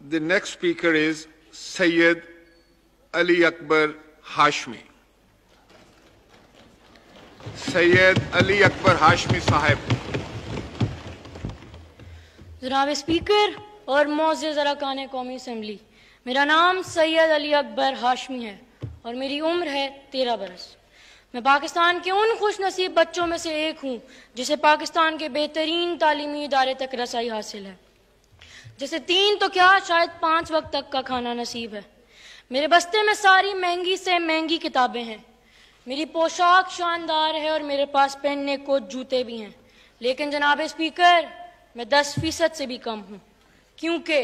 The next speaker is Sayyid Ali Akbar Hashmi. Syed Ali Akbar Hashmi साहब जनाब speaker और मोज़ अरकान कौमी असम्बली मेरा नाम सैयद अली अकबर हाशमी है और मेरी उम्र है तेरह बरस मैं पाकिस्तान के उन खुश नसीब बच्चों में से एक हूँ जिसे पाकिस्तान के बेहतरीन तालीमी इदारे तक रसाई हासिल है जैसे तीन तो क्या शायद पांच वक्त तक का खाना नसीब है मेरे बस्ते में सारी महंगी से महंगी किताबें हैं मेरी पोशाक शानदार है और मेरे पास पहनने को जूते भी हैं लेकिन जनाब स्पीकर मैं दस फीसद से भी कम हूँ क्योंकि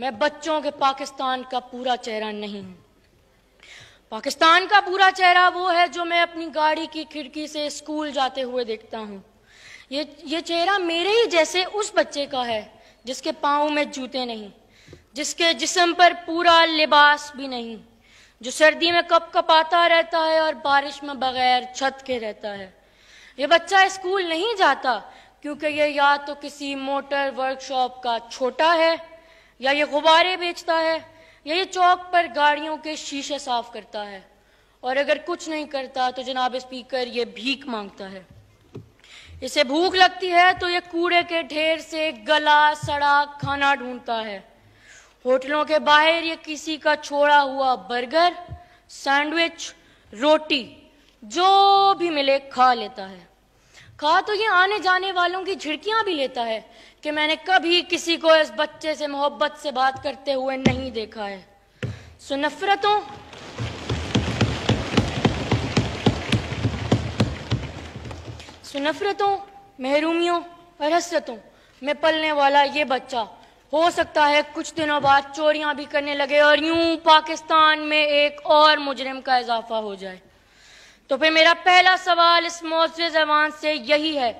मैं बच्चों के पाकिस्तान का पूरा चेहरा नहीं हूँ पाकिस्तान का पूरा चेहरा वो है जो मैं अपनी गाड़ी की खिड़की से स्कूल जाते हुए देखता हूँ ये ये चेहरा मेरे ही जैसे उस बच्चे का है जिसके पाँव में जूते नहीं जिसके जिसम पर पूरा लिबास भी नहीं जो सर्दी में कप कपाता रहता है और बारिश में बगैर छत के रहता है ये बच्चा स्कूल नहीं जाता क्योंकि ये या तो किसी मोटर वर्कशॉप का छोटा है या ये गुब्बारे बेचता है या ये चौक पर गाड़ियों के शीशे साफ करता है और अगर कुछ नहीं करता तो जनाब स्पीकर ये भीख मांगता है इसे भूख लगती है तो ये कूड़े के ढेर से गला सड़ा खाना ढूंढता है होटलों के बाहर ये किसी का छोड़ा हुआ बर्गर सैंडविच रोटी जो भी मिले खा लेता है खा तो ये आने जाने वालों की झिड़कियां भी लेता है कि मैंने कभी किसी को इस बच्चे से मोहब्बत से बात करते हुए नहीं देखा है सो नफरतों सो नफरतों महरूमियों और हसरतों में पलने वाला ये बच्चा हो सकता है कुछ दिनों बाद चोरियां भी करने लगे और यूं पाकिस्तान में एक और मुजरिम का इजाफा हो जाए तो फिर मेरा पहला सवाल इस मोजे जबान से यही है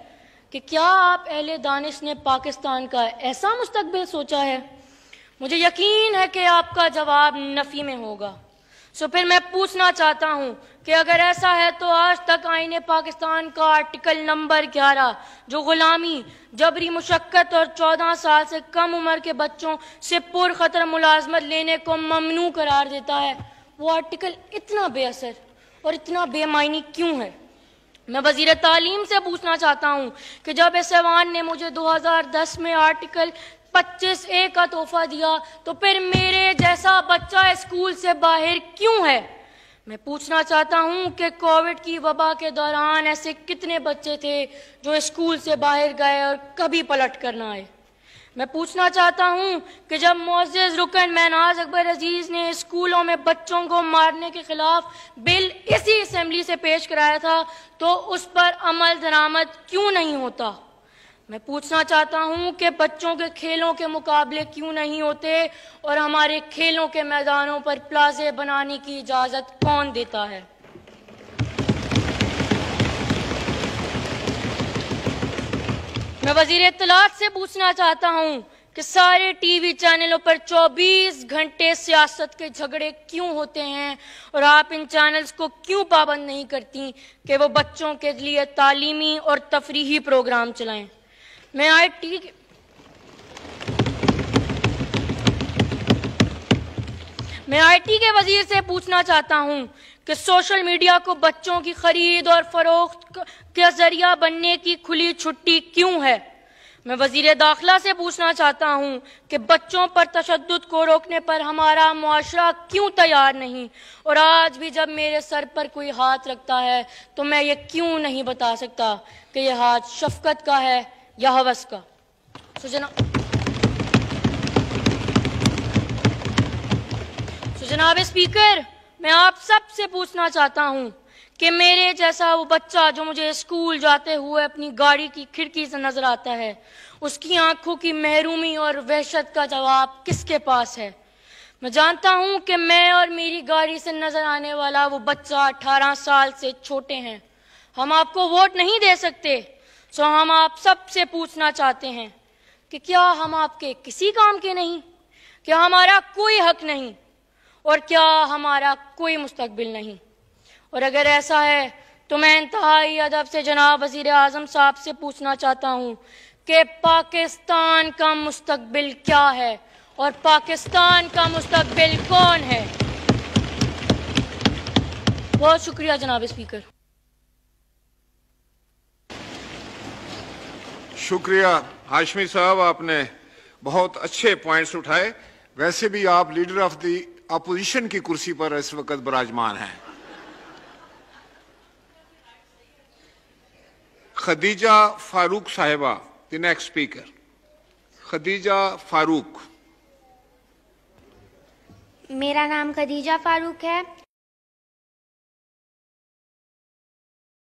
कि क्या आप अहले दानिश ने पाकिस्तान का ऐसा मुस्तबिल सोचा है मुझे यकीन है कि आपका जवाब नफ़ी में होगा सो फिर मैं पूछना चाहता हूं कि अगर ऐसा है तो आज तक आईने पाकिस्तान का आर्टिकल नंबर 11 जो गुलामी जबरी मुशक्क़त और 14 साल से कम उम्र के बच्चों से खतर मुलाजमत लेने को ममनू करार देता है वो आर्टिकल इतना बेअसर और इतना बेमायनी क्यों है मैं वजीर तालीम से पूछना चाहता हूँ कि जब इस ने मुझे 2010 में आर्टिकल पच्चीस ए का तोहफा दिया तो फिर मेरे जैसा बच्चा स्कूल से बाहर क्यों है मैं पूछना चाहता हूं कि कोविड की वबा के दौरान ऐसे कितने बच्चे थे जो स्कूल से बाहर गए और कभी पलट कर ना आए मैं पूछना चाहता हूं कि जब मोजिज रुकन मैनाज अकबर अजीज ने स्कूलों में बच्चों को मारने के खिलाफ बिल इसी असम्बली से पेश कराया था तो उस पर अमल दरामद क्यों नहीं होता मैं पूछना चाहता हूं कि बच्चों के खेलों के मुकाबले क्यों नहीं होते और हमारे खेलों के मैदानों पर प्लाजे बनाने की इजाज़त कौन देता है मैं वजीर इतलात से पूछना चाहता हूं कि सारे टीवी चैनलों पर 24 घंटे सियासत के झगड़े क्यों होते हैं और आप इन चैनल्स को क्यों पाबंद नहीं करती कि वो बच्चों के लिए तालीमी और तफरीही प्रोग्राम चलाएं मैं आए टी मैं आईटी के वजीर से पूछना चाहता हूं कि सोशल मीडिया को बच्चों की खरीद और फरोख्त के जरिया बनने की खुली छुट्टी क्यों है मैं वजीर दाखिला से पूछना चाहता हूं कि बच्चों पर तशद को रोकने पर हमारा मुआरा क्यों तैयार नहीं और आज भी जब मेरे सर पर कोई हाथ रखता है तो मैं ये क्यों नहीं बता सकता कि यह हाथ शफकत का है सुजना सुजनाब स्पीकर मैं आप सब से पूछना चाहता हूँ कि मेरे जैसा वो बच्चा जो मुझे स्कूल जाते हुए अपनी गाड़ी की खिड़की से नजर आता है उसकी आंखों की महरूमी और वहशत का जवाब किसके पास है मैं जानता हूं कि मैं और मेरी गाड़ी से नजर आने वाला वो बच्चा अठारह साल से छोटे हैं हम आपको वोट नहीं दे सकते सो हम आप सबसे पूछना चाहते हैं कि क्या हम आपके किसी काम के नहीं क्या हमारा कोई हक नहीं और क्या हमारा कोई मुस्तबिल नहीं और अगर ऐसा है तो मैं इंतहाई अदब से जनाब वजीर आजम साहब से पूछना चाहता हूँ कि पाकिस्तान का मुस्तबिल क्या है और पाकिस्तान का मुस्तबिल कौन है बहुत शुक्रिया जनाब स्पीकर शुक्रिया हाशमी साहब आपने बहुत अच्छे पॉइंट्स उठाए वैसे भी आप लीडर ऑफ दी अपोजिशन की कुर्सी पर इस वक्त विराजमान हैं Khadija Farooq Sahiba the next speaker Khadija Farooq मेरा नाम खदीजा फारूक है